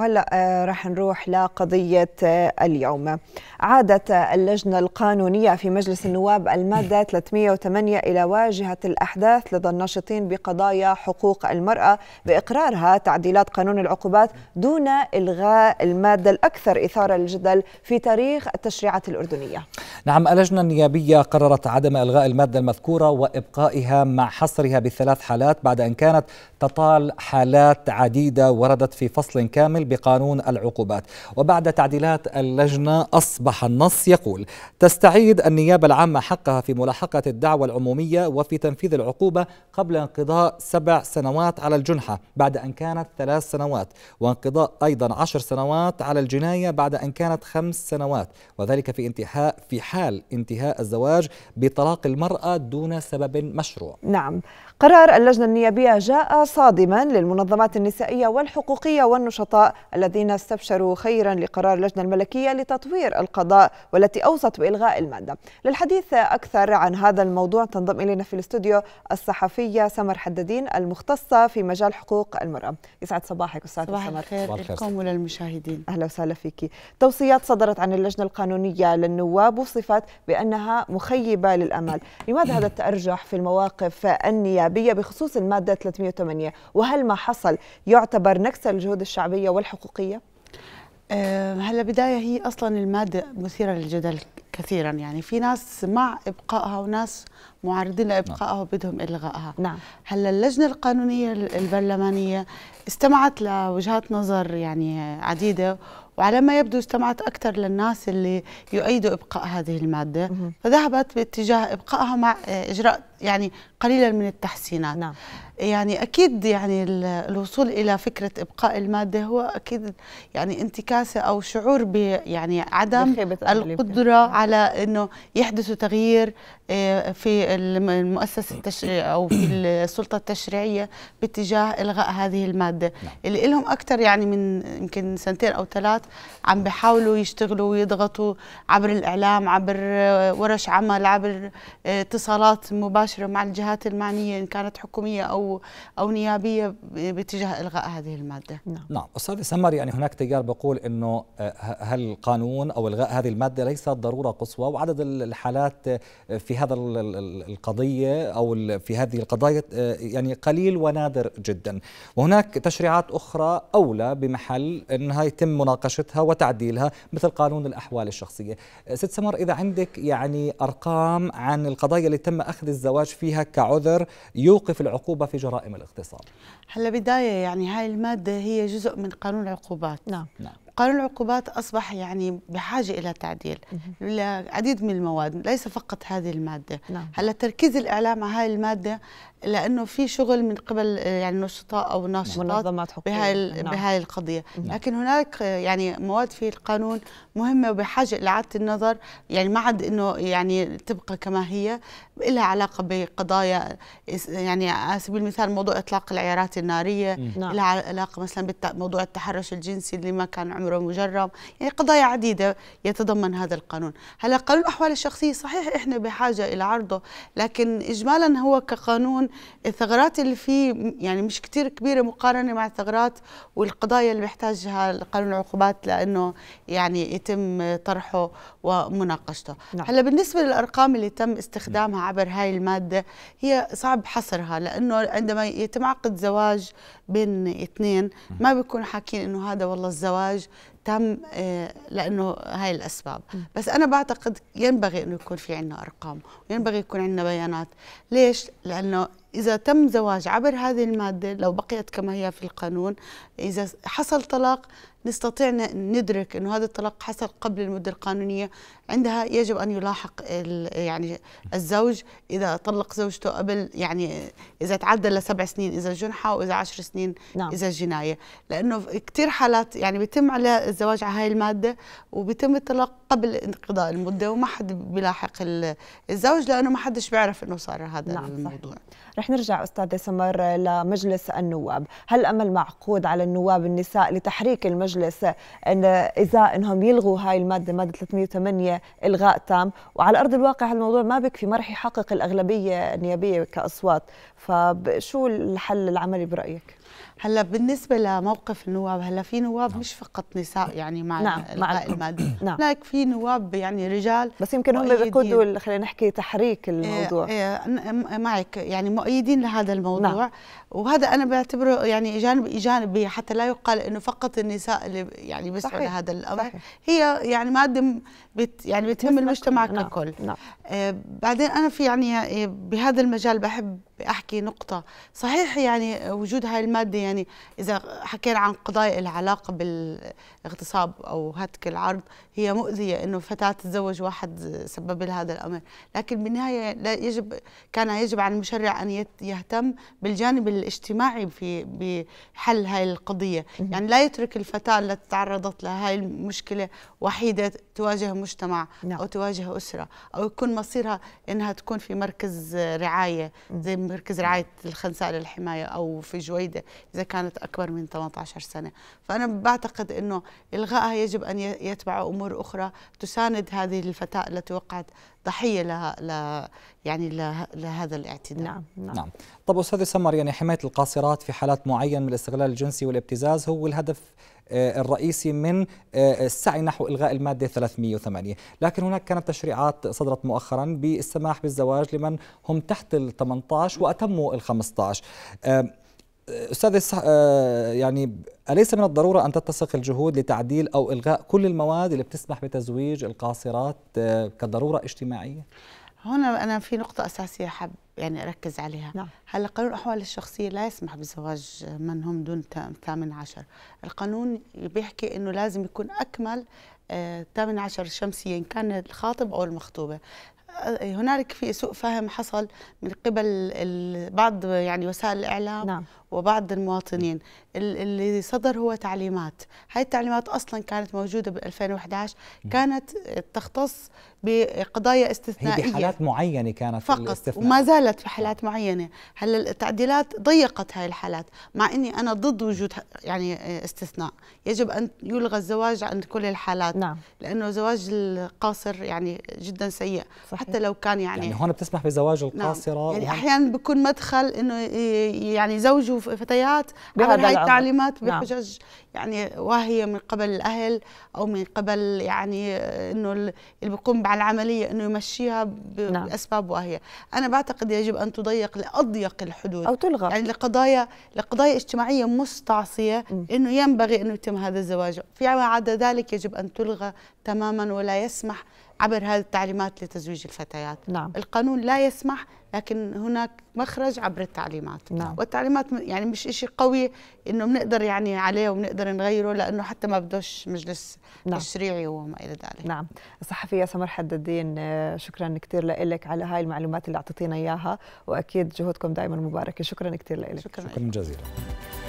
وهلا آه، رح نروح لقضية آه، اليوم عادت آه، اللجنة القانونية في مجلس النواب المادة 308 إلى واجهة الأحداث لدى الناشطين بقضايا حقوق المرأة بإقرارها تعديلات قانون العقوبات دون إلغاء المادة الأكثر إثارة للجدل في تاريخ التشريعات الأردنية نعم اللجنة النيابية قررت عدم إلغاء المادة المذكورة وإبقائها مع حصرها بثلاث حالات بعد أن كانت تطال حالات عديدة وردت في فصل كامل بقانون العقوبات وبعد تعديلات اللجنة أصبح النص يقول تستعيد النيابة العامة حقها في ملاحقة الدعوة العمومية وفي تنفيذ العقوبة قبل انقضاء سبع سنوات على الجنحة بعد أن كانت ثلاث سنوات وانقضاء أيضا عشر سنوات على الجناية بعد أن كانت خمس سنوات وذلك في انتهاء في حال انتهاء الزواج بطلاق المرأة دون سبب مشروع نعم قرار اللجنة النيابية جاء صادما للمنظمات النسائية والحقوقية والنشطاء الذين استبشروا خيرا لقرار اللجنة الملكية لتطوير القضاء والتي أوصت بإلغاء المادة للحديث أكثر عن هذا الموضوع تنضم إلينا في الاستوديو الصحفية سمر حدادين المختصة في مجال حقوق المرأة يسعد صباحك أستاذ صباح سمر الخير لكم وللمشاهدين أهلا وسهلا فيك توصيات صدرت عن اللجنة القانونية للنواب وصفت بأنها مخيبة للأمال لماذا هذا التأرجح في المواقف النيابية الشعبية بخصوص المادة 308 وهل ما حصل يعتبر نكسة للجهود الشعبية والحقوقية؟ آه، هلا بداية هي أصلا المادة مثيرة للجدل كثيرا يعني في ناس مع ابقائها وناس معارضين نعم. لابقائها وبدهم الغائها نعم هلا اللجنه القانونيه البرلمانيه استمعت لوجهات نظر يعني عديده وعلى ما يبدو استمعت اكثر للناس اللي يؤيدوا ابقاء هذه الماده مه. فذهبت باتجاه ابقائها مع اجراء يعني قليلا من التحسينات نعم. يعني اكيد يعني الوصول الى فكره ابقاء الماده هو اكيد يعني انتكاسه او شعور ب يعني عدم القدره على انه يحدثوا تغيير آه، في المؤسسه التش... او في السلطه التشريعيه باتجاه الغاء هذه الماده نعم. اللي لهم اكثر يعني من يمكن سنتين او ثلاث عم بيحاولوا يشتغلوا ويضغطوا عبر الاعلام عبر آه، ورش عمل عبر آه، اتصالات مباشره مع الجهات المعنيه ان كانت حكوميه او او نيابيه باتجاه الغاء هذه الماده نعم, نعم. استاذ سمر يعني هناك تيار بقول انه هل القانون او الغاء هذه الماده ليست ضروره قصوى وعدد الحالات آه، في هذا القضية أو في هذه القضايا آه، يعني قليل ونادر جدا وهناك تشريعات أخرى أولى بمحل أنها يتم مناقشتها وتعديلها مثل قانون الأحوال الشخصية آه، ست سمر إذا عندك يعني أرقام عن القضايا اللي تم أخذ الزواج فيها كعذر يوقف العقوبة في جرائم الاغتصاب هلا بداية يعني هاي المادة هي جزء من قانون العقوبات نعم. نعم. قانون العقوبات أصبح يعني بحاجة إلى تعديل لعديد من المواد ليس فقط هذه المادة نعم. هلا تركيز الإعلام على هذه المادة لانه في شغل من قبل يعني نشطاء او ناشطات بهاي نعم. بهاي القضيه نعم. لكن هناك يعني مواد في القانون مهمه وبحاجه لاعاده النظر يعني ما عاد انه يعني تبقى كما هي لها علاقه بقضايا يعني على سبيل المثال موضوع اطلاق العيارات الناريه نعم. لها علاقه مثلا بموضوع التحرش الجنسي اللي ما كان عمره مجرم يعني قضايا عديده يتضمن هذا القانون هلا قانون الاحوال الشخصيه صحيح احنا بحاجه الى عرضه لكن اجمالا هو كقانون الثغرات اللي فيه يعني مش كتير كبيرة مقارنة مع الثغرات والقضايا اللي بيحتاجها قانون العقوبات لأنه يعني يتم طرحه ومناقشته نعم. هلا بالنسبة للأرقام اللي تم استخدامها عبر هاي المادة هي صعب حصرها لأنه عندما يتم عقد زواج بين اثنين ما بيكون حاكين انه هذا والله الزواج تم آه، لانه هاي الاسباب بس انا بعتقد ينبغي انه يكون في عندنا ارقام وينبغي يكون عندنا بيانات ليش لانه إذا تم زواج عبر هذه المادة لو بقيت كما هي في القانون إذا حصل طلاق نستطيع ندرك أنه هذا الطلاق حصل قبل المدة القانونية عندها يجب أن يلاحق يعني الزوج إذا طلق زوجته قبل يعني إذا تعدل لسبع سنين إذا جنحة وإذا عشر سنين نعم. إذا جناية لأنه كثير حالات يعني بيتم على الزواج على هاي المادة وبيتم الطلاق قبل انقضاء المده وما حد بيلاحق الزوج لانه ما حدش بيعرف انه صار هذا نعم الموضوع صحيح. رح نرجع استاذه سمر لمجلس النواب هل امل معقود على النواب النساء لتحريك المجلس ان اذا انهم يلغوا هاي الماده ماده 308 الغاء تام وعلى ارض الواقع الموضوع ما بكفي ما رح يحقق الاغلبيه النيابيه كاصوات فشو الحل العملي برايك هلا بالنسبه لموقف النواب هلا في نواب مش فقط نساء يعني مع نعم. الغاء الماده نعم. هناك في في نواب يعني رجال بس يمكن هم بيقودوا خلينا نحكي تحريك إيه، الموضوع إيه إيه معك يعني مؤيدين لهذا الموضوع نعم. وهذا انا بعتبره يعني جانب ايجابي حتى لا يقال انه فقط النساء اللي يعني بيسعوا لهذا الامر صحيح. هي يعني ماده بت يعني بتهم المجتمع نعم. ككل نعم. آه بعدين انا في يعني إيه، بهذا المجال بحب احكي نقطه صحيح يعني وجود هاي الماده يعني اذا حكينا عن قضايا العلاقه بالاغتصاب او هتك العرض هي مؤذيه انه فتاه تتزوج واحد سبب لها هذا الامر لكن بالنهايه لا يجب كان يجب على المشرع ان يهتم بالجانب الاجتماعي في بحل هاي القضيه يعني لا يترك الفتاه التي تعرضت لهاي المشكله وحيده تواجه مجتمع نعم. أو تواجه أسرة أو يكون مصيرها أنها تكون في مركز رعاية زي مركز رعاية الخنساء للحماية أو في جويدة إذا كانت أكبر من 18 سنة فأنا بعتقد أنه إلغائها يجب أن يتبع أمور أخرى تساند هذه الفتاة التي وقعت ضحية لها ل... يعني لهذا الاعتداء نعم نعم, نعم. طب أستاذ سمر يعني حماية القاصرات في حالات معينة من الاستغلال الجنسي والابتزاز هو الهدف آه، الرئيسي من آه، السعي نحو إلغاء المادة 308 لكن هناك كانت تشريعات صدرت مؤخرا بالسماح بالزواج لمن هم تحت ال 18 وأتموا ال 15 آه، استاذ يعني اليس من الضروره ان تتسق الجهود لتعديل او الغاء كل المواد اللي بتسمح بتزويج القاصرات كضروره اجتماعيه؟ هنا انا في نقطه اساسيه حاب يعني اركز عليها نعم. هلا قانون الاحوال الشخصيه لا يسمح بزواج من هم دون عشر القانون بيحكي انه لازم يكون اكمل آه، عشر شمسيا ان كان الخاطب او المخطوبه آه، هنالك في سوء فهم حصل من قبل بعض يعني وسائل الاعلام نعم. وبعض المواطنين اللي صدر هو تعليمات هاي التعليمات أصلا كانت موجودة بال 2011 كانت تختص بقضايا استثنائية هي بحالات معينة كانت فقط الاستثناء. وما زالت في حالات نعم. معينة هلا التعديلات ضيقت هاي الحالات مع أني أنا ضد وجود يعني استثناء يجب أن يلغى الزواج عند كل الحالات نعم. لأنه زواج القاصر يعني جدا سيء صحيح. حتى لو كان يعني يعني هون بتسمح بزواج نعم. القاصرة نعم. يعني أحيانا بكون مدخل أنه يعني زوجه فتيات على هاي التعليمات نعم. بحجج نعم. يعني واهيه من قبل الاهل او من قبل يعني انه اللي بيقوم بالعملية انه يمشيها نعم. باسباب نعم. واهيه، انا بعتقد يجب ان تضيق لاضيق الحدود او تلغى يعني لقضايا لقضايا اجتماعيه مستعصيه انه ينبغي انه يتم هذا الزواج، في عدا ذلك يجب ان تلغى تماما ولا يسمح عبر هذه التعليمات لتزويج الفتيات نعم. القانون لا يسمح لكن هناك مخرج عبر التعليمات نعم. والتعليمات يعني مش شيء قوي انه بنقدر يعني عليه وبنقدر نغيره لانه حتى ما بدوش مجلس نعم. تشريعي وما الى ذلك نعم الصحفيه سمر حد الدين آه، شكرا كثير لك على هاي المعلومات اللي اعطيتينا اياها واكيد جهودكم دائما مباركه شكرا كثير لك شكرا, شكرا جزيلا